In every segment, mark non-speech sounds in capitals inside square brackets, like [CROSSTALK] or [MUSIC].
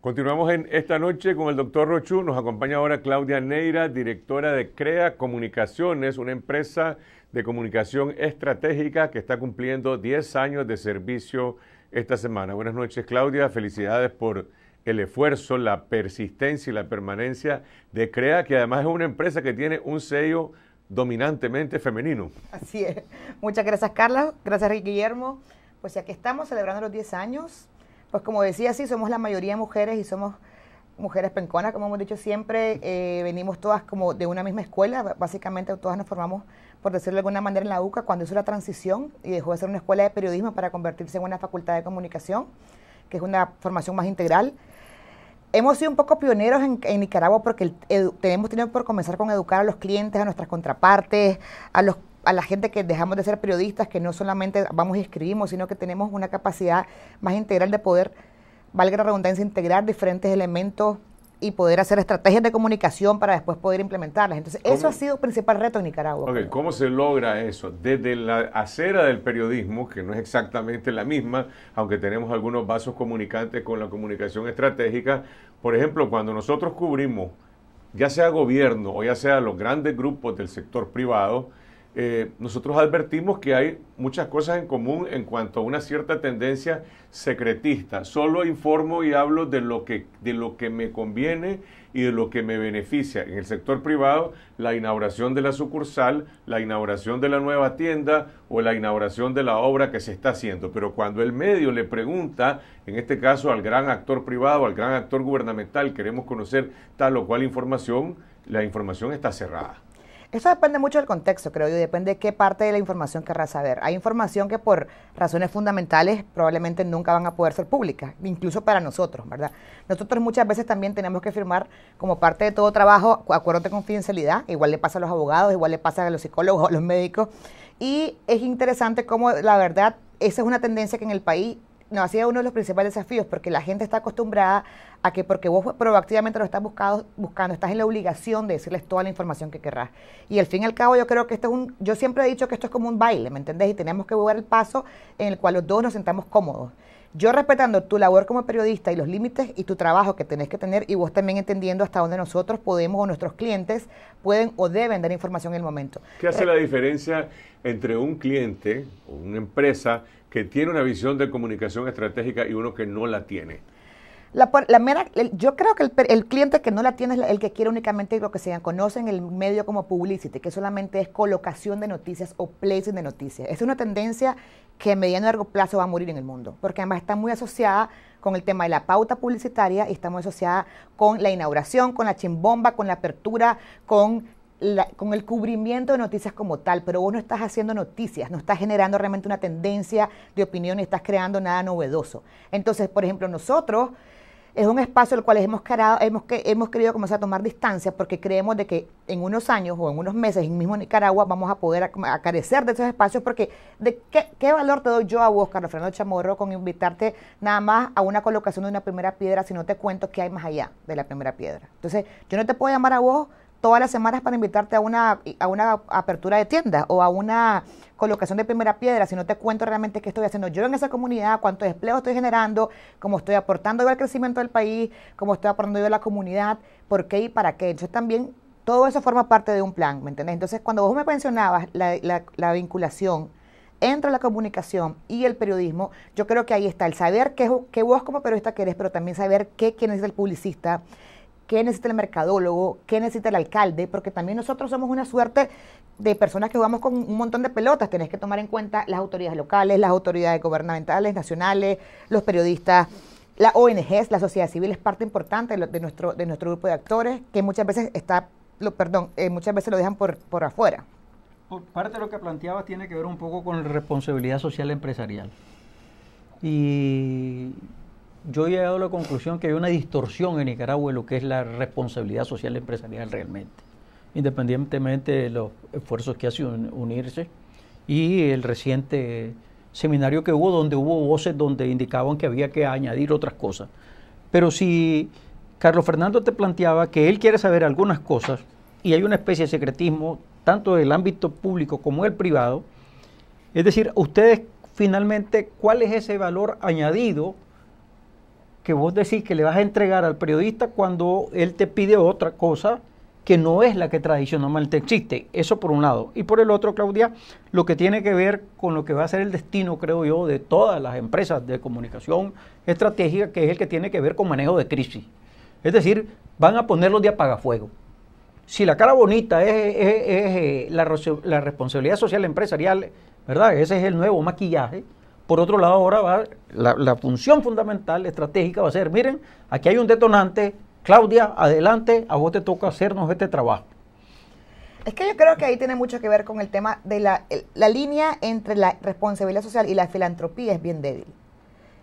Continuamos en esta noche con el doctor Rochu. Nos acompaña ahora Claudia Neira, directora de CREA Comunicaciones, una empresa de comunicación estratégica que está cumpliendo 10 años de servicio esta semana. Buenas noches, Claudia. Felicidades por el esfuerzo, la persistencia y la permanencia de CREA, que además es una empresa que tiene un sello dominantemente femenino. Así es. Muchas gracias, Carla. Gracias, Rick Guillermo. Pues ya que estamos celebrando los 10 años pues como decía, sí, somos la mayoría de mujeres y somos mujeres penconas, como hemos dicho siempre, eh, venimos todas como de una misma escuela, básicamente todas nos formamos, por decirlo de alguna manera, en la UCA cuando hizo la transición y dejó de ser una escuela de periodismo para convertirse en una facultad de comunicación, que es una formación más integral. Hemos sido un poco pioneros en, Nicaragua porque tenemos tenido por comenzar con educar a los clientes, a nuestras contrapartes, a los a la gente que dejamos de ser periodistas, que no solamente vamos y escribimos, sino que tenemos una capacidad más integral de poder, valga la redundancia, integrar diferentes elementos y poder hacer estrategias de comunicación para después poder implementarlas. Entonces, eso ha sido el principal reto en Nicaragua. ¿Cómo se logra eso? Desde la acera del periodismo, que no es exactamente la misma, aunque tenemos algunos vasos comunicantes con la comunicación estratégica, por ejemplo, cuando nosotros cubrimos, ya sea gobierno o ya sea los grandes grupos del sector privado, eh, nosotros advertimos que hay muchas cosas en común en cuanto a una cierta tendencia secretista. Solo informo y hablo de lo que, de lo que me conviene y de lo que me beneficia. En el sector privado, la inauguración de la sucursal, la inauguración de la nueva tienda o la inauguración de la obra que se está haciendo. Pero cuando el medio le pregunta, en este caso al gran actor privado, al gran actor gubernamental, queremos conocer tal o cual información, la información está cerrada. Eso depende mucho del contexto, creo yo, depende de qué parte de la información querrás saber. Hay información que por razones fundamentales probablemente nunca van a poder ser públicas, incluso para nosotros, ¿verdad? Nosotros muchas veces también tenemos que firmar como parte de todo trabajo acuerdos de confidencialidad, igual le pasa a los abogados, igual le pasa a los psicólogos, a los médicos, y es interesante cómo la verdad, esa es una tendencia que en el país no, ha sido uno de los principales desafíos porque la gente está acostumbrada a que porque vos proactivamente lo estás buscado, buscando, estás en la obligación de decirles toda la información que querrás. Y al fin y al cabo yo creo que esto es un, yo siempre he dicho que esto es como un baile, ¿me entendés? Y tenemos que jugar el paso en el cual los dos nos sentamos cómodos. Yo respetando tu labor como periodista y los límites y tu trabajo que tenés que tener y vos también entendiendo hasta dónde nosotros podemos o nuestros clientes pueden o deben dar información en el momento. ¿Qué hace eh, la diferencia entre un cliente o una empresa que tiene una visión de comunicación estratégica y uno que no la tiene? La, la mera, yo creo que el, cliente que no la tiene es el que quiere únicamente lo que se conoce en el medio como publicity, que solamente es colocación de noticias o placing de noticias. Es una tendencia que a mediano y largo plazo va a morir en el mundo, porque además está muy asociada con el tema de la pauta publicitaria y está muy asociada con la inauguración, con la chimbomba, con la apertura, con con el cubrimiento de noticias como tal, pero vos no estás haciendo noticias, no estás generando realmente una tendencia de opinión, y estás creando nada novedoso. Entonces, por ejemplo, nosotros es un espacio el cual hemos, carado, hemos, hemos querido comenzar a tomar distancia porque creemos de que en unos años o en unos meses, en mismo Nicaragua, vamos a poder acarecer carecer de esos espacios porque ¿de qué, qué, valor te doy yo a vos, Carlos Fernando Chamorro, con invitarte nada más a una colocación de una primera piedra si no te cuento qué hay más allá de la primera piedra? Entonces, yo no te puedo llamar a vos todas las semanas para invitarte a una, a una apertura de tienda o a una colocación de primera piedra, si no te cuento realmente qué estoy haciendo yo en esa comunidad, cuánto empleo estoy generando, cómo estoy aportando yo al crecimiento del país, cómo estoy aportando yo a la comunidad, por qué y para qué. Entonces también todo eso forma parte de un plan, ¿me entendés? Entonces cuando vos me mencionabas la, vinculación entre la comunicación y el periodismo, yo creo que ahí está el saber qué, qué vos como periodista querés, pero también saber qué quién es el publicista, qué necesita el mercadólogo, qué necesita el alcalde, porque también nosotros somos una suerte de personas que jugamos con un montón de pelotas. Tenés que tomar en cuenta las autoridades locales, las autoridades gubernamentales, nacionales, los periodistas. La ONGs, la sociedad civil es parte importante de nuestro, de nuestro grupo de actores, que muchas veces está, lo, perdón, eh, muchas veces lo dejan por, por afuera. parte de lo que planteabas tiene que ver un poco con responsabilidad social empresarial. Y yo he llegado a la conclusión que hay una distorsión en Nicaragua de lo que es la responsabilidad social empresarial realmente, independientemente de los esfuerzos que hace unirse y el reciente seminario que hubo donde hubo voces donde indicaban que había que añadir otras cosas. Pero si Carlos Fernando te planteaba que él quiere saber algunas cosas y hay una especie de secretismo tanto del ámbito público como el privado, es decir, ustedes finalmente, ¿cuál es ese valor añadido que vos decís que le vas a entregar al periodista cuando él te pide otra cosa que no es la que tradicionalmente existe. Eso por un lado. Y por el otro, Claudia, lo que tiene que ver con lo que va a ser el destino, creo yo, de todas las empresas de comunicación estratégica, que es el que tiene que ver con manejo de crisis. Es decir, van a ponerlos de apagafuego. Si la cara bonita es, eh, la, la responsabilidad social empresarial, ¿verdad? Ese es el nuevo maquillaje por otro lado, ahora va, la, función fundamental, estratégica, va a ser, miren, aquí hay un detonante, Claudia, adelante, a vos te toca hacernos este trabajo. Es que yo creo que ahí tiene mucho que ver con el tema de la, la, línea entre la responsabilidad social y la filantropía es bien débil.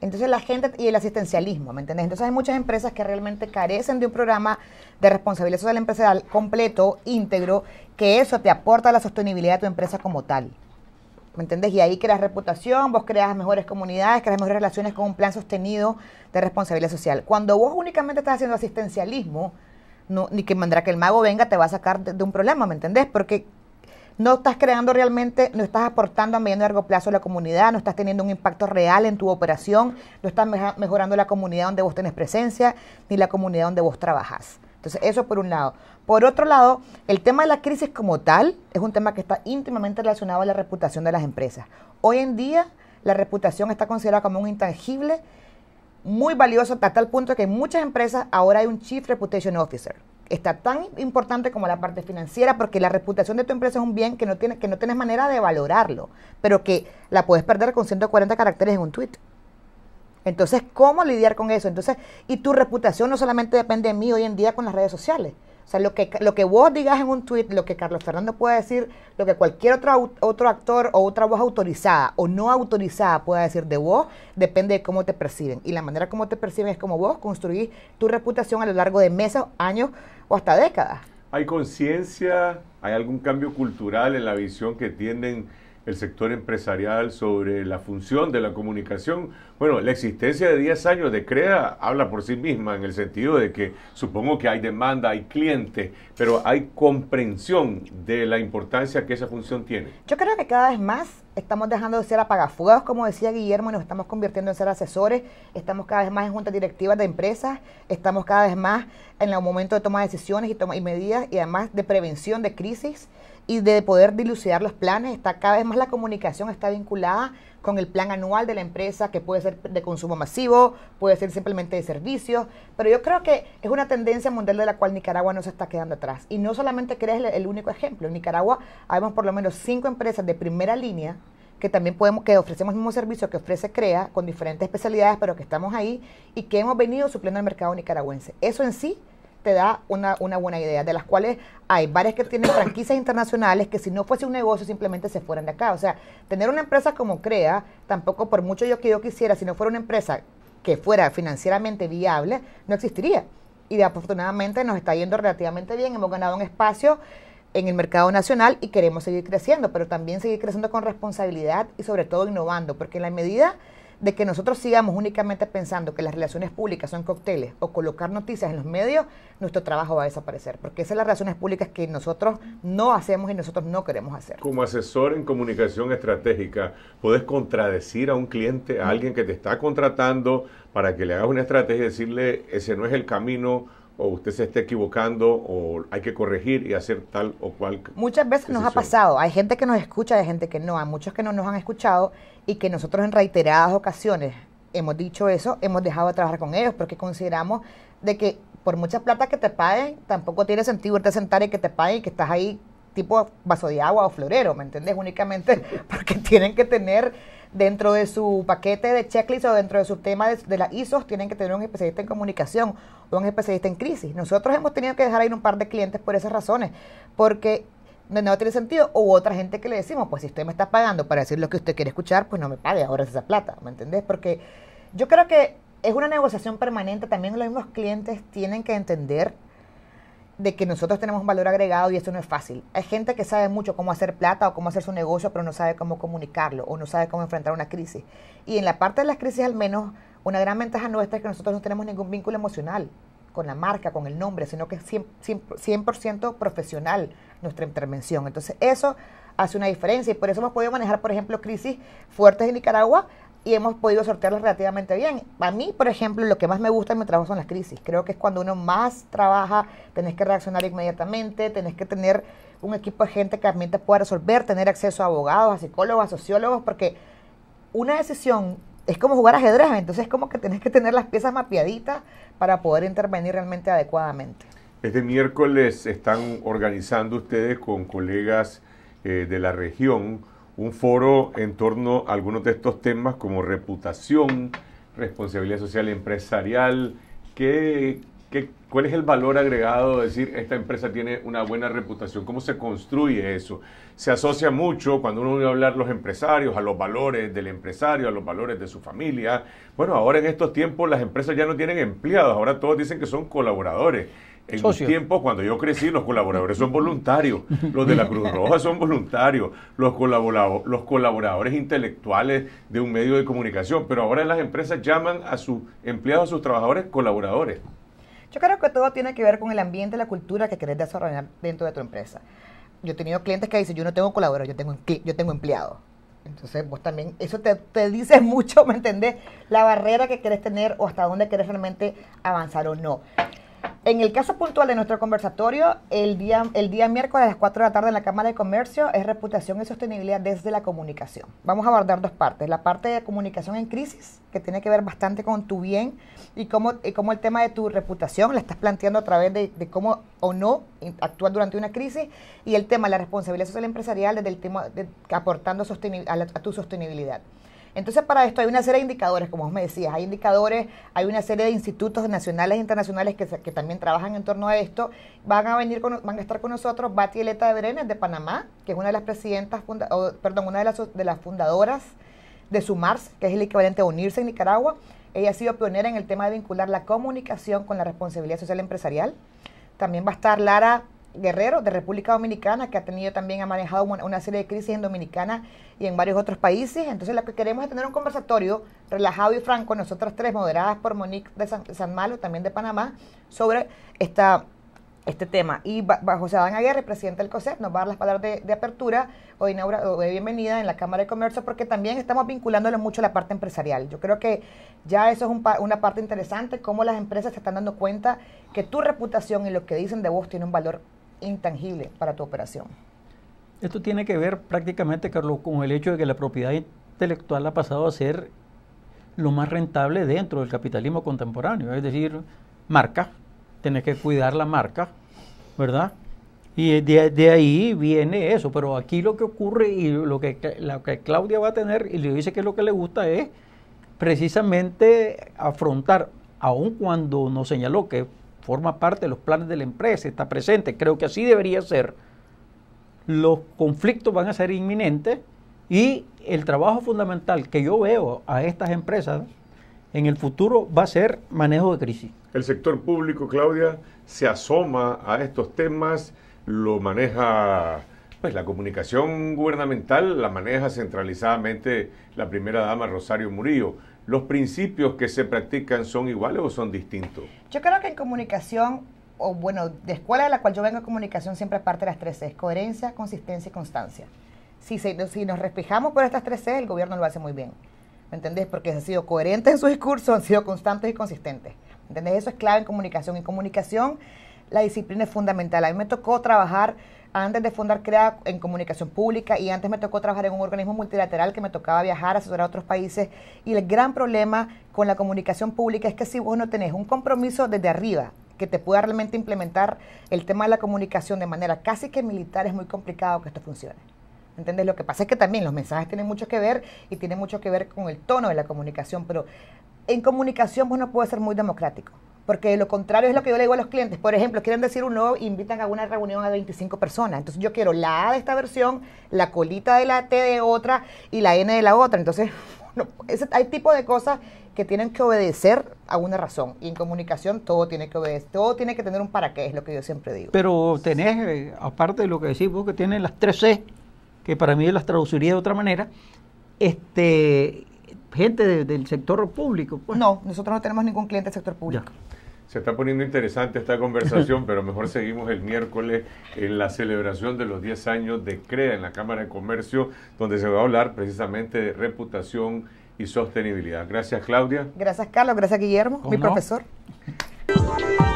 Entonces la gente y el asistencialismo, ¿me entendés? Entonces hay muchas empresas que realmente carecen de un programa de responsabilidad social empresarial completo, íntegro, que eso te aporta la sostenibilidad de tu empresa como tal. ¿Me entendés? Y ahí creas reputación, vos creas mejores comunidades, creas mejores relaciones con un plan sostenido de responsabilidad social. Cuando vos únicamente estás haciendo asistencialismo, ni que mandará que el mago venga te va a sacar de, un problema, ¿me entendés? Porque no estás creando realmente, no estás aportando a medio y largo plazo a la comunidad, no estás teniendo un impacto real en tu operación, no estás mejorando la comunidad donde vos tenés presencia, ni la comunidad donde vos trabajás. Entonces, eso por un lado. Por otro lado, el tema de la crisis como tal es un tema que está íntimamente relacionado a la reputación de las empresas. Hoy en día, la reputación está considerada como un intangible muy valioso hasta tal punto que en muchas empresas ahora hay un Chief Reputation Officer. Está tan importante como la parte financiera porque la reputación de tu empresa es un bien que no, tienes que no tienes manera de valorarlo, pero que la puedes perder con 140 caracteres en un tweet. Entonces, ¿cómo lidiar con eso? Entonces, y tu reputación no solamente depende de mí hoy en día con las redes sociales. O sea, lo que, lo que vos digas en un tweet, lo que Carlos Fernando pueda decir, lo que cualquier otro, otro actor o otra voz autorizada o no autorizada pueda decir de vos, depende de cómo te perciben. Y la manera como te perciben es como vos construís tu reputación a lo largo de meses, años o hasta décadas. ¿Hay conciencia? ¿Hay algún cambio cultural en la visión que tienden el sector empresarial sobre la función de la comunicación. Bueno, la existencia de 10 años de CREA habla por sí misma en el sentido de que supongo que hay demanda, hay clientes, pero hay comprensión de la importancia que esa función tiene. Yo creo que cada vez más estamos dejando de ser apagafuegos, como decía Guillermo, y nos estamos convirtiendo en ser asesores, estamos cada vez más en juntas directivas de empresas, estamos cada vez más en el momento de tomar decisiones y, toma, y medidas y además de prevención de crisis y de poder dilucidar los planes. Está cada vez más la comunicación está vinculada con el plan anual de la empresa, que puede ser de consumo masivo, puede ser simplemente de servicios, pero yo creo que es una tendencia mundial de la cual Nicaragua no se está quedando atrás. Y no solamente CREA es el único ejemplo, en Nicaragua hay por lo menos cinco empresas de primera línea que también podemos, que ofrecemos el mismo servicio que ofrece CREA, con diferentes especialidades, pero que estamos ahí y que hemos venido supliendo el mercado nicaragüense. Eso en sí te da una, una buena idea, de las cuales hay varias que tienen franquicias internacionales que si no fuese un negocio simplemente se fueran de acá. O sea, tener una empresa como CREA, tampoco por mucho yo que yo quisiera, si no fuera una empresa que fuera financieramente viable, no existiría. Y de, afortunadamente nos está yendo relativamente bien, hemos ganado un espacio en el mercado nacional y queremos seguir creciendo, pero también seguir creciendo con responsabilidad y sobre todo innovando, porque en la medida de que nosotros sigamos únicamente pensando que las relaciones públicas son cócteles o colocar noticias en los medios, nuestro trabajo va a desaparecer, porque esas son las relaciones públicas que nosotros no hacemos y nosotros no queremos hacer. Como asesor en comunicación estratégica, ¿puedes contradecir a un cliente, a alguien que te está contratando para que le hagas una estrategia y decirle, ese no es el camino? o usted se está equivocando o hay que corregir y hacer tal o cual. Muchas veces nos ha pasado, hay gente que nos escucha, hay gente que no, hay muchos que no nos han escuchado y que nosotros en reiteradas ocasiones hemos dicho eso, hemos dejado de trabajar con ellos porque consideramos de que por mucha plata que te paguen, tampoco tiene sentido irte sentar y que te paguen y que estás ahí tipo vaso de agua o florero, ¿me entiendes? Únicamente [LAUGHS] porque tienen que tener dentro de su paquete de checklist o dentro de su tema de, la las ISOs, tienen que tener un especialista en comunicación o un especialista en crisis. Nosotros hemos tenido que dejar ir un par de clientes por esas razones, porque no tiene sentido, o otra gente que le decimos, pues si usted me está pagando para decir lo que usted quiere escuchar, pues no me pague ahora es esa plata, ¿me entendés? Porque yo creo que es una negociación permanente, también los mismos clientes tienen que entender de que nosotros tenemos un valor agregado y eso no es fácil. Hay gente que sabe mucho cómo hacer plata o cómo hacer su negocio, pero no sabe cómo comunicarlo o no sabe cómo enfrentar una crisis. Y en la parte de las crisis al menos, una gran ventaja nuestra es que nosotros no tenemos ningún vínculo emocional con la marca, con el nombre, sino que es 100 profesional nuestra intervención. Entonces eso hace una diferencia y por eso hemos podido manejar, por ejemplo, crisis fuertes en Nicaragua y hemos podido sortearlas relativamente bien. A mí, por ejemplo, lo que más me gusta en mi trabajo son las crisis. Creo que es cuando uno más trabaja, tenés que reaccionar inmediatamente, tenés que tener un equipo de gente que también te pueda resolver, tener acceso a abogados, a psicólogos, a sociólogos, porque una decisión es como jugar ajedrez, entonces es como que tenés que tener las piezas mapeaditas para poder intervenir realmente adecuadamente. Este miércoles están organizando ustedes con colegas eh, de la región un foro en torno a algunos de estos temas como reputación, responsabilidad social empresarial. cuál es el valor agregado de decir esta empresa tiene una buena reputación? ¿Cómo se construye eso? Se asocia mucho cuando uno va a hablar los empresarios, a los valores del empresario, a los valores de su familia. Bueno, ahora en estos tiempos las empresas ya no tienen empleados, ahora todos dicen que son colaboradores. En Socio. tiempo, cuando yo crecí, los colaboradores son voluntarios, los de la Cruz Roja son voluntarios, los, colaboradores, los colaboradores intelectuales de un medio de comunicación, pero ahora las empresas llaman a sus empleados, a sus trabajadores, colaboradores. Yo creo que todo tiene que ver con el ambiente, la cultura que querés desarrollar dentro de tu empresa. Yo he tenido clientes que dicen, yo no tengo colaboradores, yo tengo, yo tengo empleado. Entonces vos también, eso te, te dice [LAUGHS] mucho, ¿me entendés? La barrera que querés tener o hasta dónde querés realmente avanzar o no. En el caso puntual de nuestro conversatorio, el día, el día miércoles a las 4 de la tarde en la Cámara de Comercio es reputación y sostenibilidad desde la comunicación. Vamos a abordar dos partes. La parte de comunicación en crisis, que tiene que ver bastante con tu bien y cómo, cómo el tema de tu reputación la estás planteando a través de, cómo o no actuar durante una crisis. Y el tema de la responsabilidad social empresarial desde el tema de, aportando a tu sostenibilidad. Entonces, para esto hay una serie de indicadores, como vos me decías, hay indicadores, hay una serie de institutos nacionales e internacionales que, también trabajan en torno a esto. Van a venir, van a estar con nosotros Bati de Brenes de Panamá, que es una de las presidentas, perdón, una de las, fundadoras de Sumars que es el equivalente a unirse en Nicaragua. Ella ha sido pionera en el tema de vincular la comunicación con la responsabilidad social empresarial. También va a estar Lara Guerrero de República Dominicana, que ha tenido también, ha manejado una, serie de crisis en Dominicana y en varios otros países. Entonces, lo que queremos es tener un conversatorio relajado y franco, nosotras tres, moderadas por Monique de San, Malo, también de Panamá, sobre esta, este tema. Y bajo José Adán Aguirre, presidente del COSEP, nos va a dar las palabras de, apertura o de, de bienvenida en la Cámara de Comercio, porque también estamos vinculándolo mucho a la parte empresarial. Yo creo que ya eso es una parte interesante, cómo las empresas se están dando cuenta que tu reputación y lo que dicen de vos tiene un valor intangible para tu operación. Esto tiene que ver prácticamente, Carlos, con el hecho de que la propiedad intelectual ha pasado a ser lo más rentable dentro del capitalismo contemporáneo, es decir, marca, Tienes que cuidar la marca, ¿verdad? Y de, ahí viene eso, pero aquí lo que ocurre y lo que, lo que Claudia va a tener y le dice que lo que le gusta es precisamente afrontar, aun cuando nos señaló que forma parte de los planes de la empresa, está presente, creo que así debería ser. Los conflictos van a ser inminentes y el trabajo fundamental que yo veo a estas empresas en el futuro va a ser manejo de crisis. El sector público, Claudia, se asoma a estos temas, lo maneja pues la comunicación gubernamental, la maneja centralizadamente la primera dama Rosario Murillo ¿los principios que se practican son iguales o son distintos? Yo creo que en comunicación, o bueno, de escuela de la cual yo vengo, comunicación siempre parte de las tres Cs, coherencia, consistencia y constancia. Si, nos respijamos por estas tres Cs, el gobierno lo hace muy bien. ¿Me entendés? Porque ha sido coherente en su discurso han sido constantes y consistentes. ¿Me entendés? Eso es clave en comunicación. En comunicación, la disciplina es fundamental. A mí me tocó trabajar antes de fundar CREA en comunicación pública y antes me tocó trabajar en un organismo multilateral que me tocaba viajar, asesorar a otros países. Y el gran problema con la comunicación pública es que si vos no tenés un compromiso desde arriba, que te pueda realmente implementar el tema de la comunicación de manera casi que militar, es muy complicado que esto funcione. ¿Entendés? Lo que pasa es que también los mensajes tienen mucho que ver y tienen mucho que ver con el tono de la comunicación, pero en comunicación vos no puedes ser muy democrático. Porque lo contrario es lo que yo le digo a los clientes. Por ejemplo, quieren decir un no, invitan a una reunión a 25 personas. Entonces yo quiero la A de esta versión, la colita de la T de otra y la N de la otra. Entonces, [LAUGHS] hay tipo de cosas que tienen que obedecer a una razón. Y en comunicación todo tiene que obedecer, todo tiene que tener un para qué, es lo que yo siempre digo. Pero tenés, eh, aparte de lo que decís vos, que tienen las tres C, que para mí las traduciría de otra manera, este gente del sector público. Pues. No, nosotros no tenemos ningún cliente del sector público se está poniendo interesante esta conversación, [LAUGHS] pero mejor seguimos el miércoles en la celebración de los 10 años de CREA en la Cámara de Comercio, donde se va a hablar precisamente de reputación y sostenibilidad. Gracias, Claudia. Gracias, Carlos. Gracias, Guillermo, mi profesor. [LAUGHS]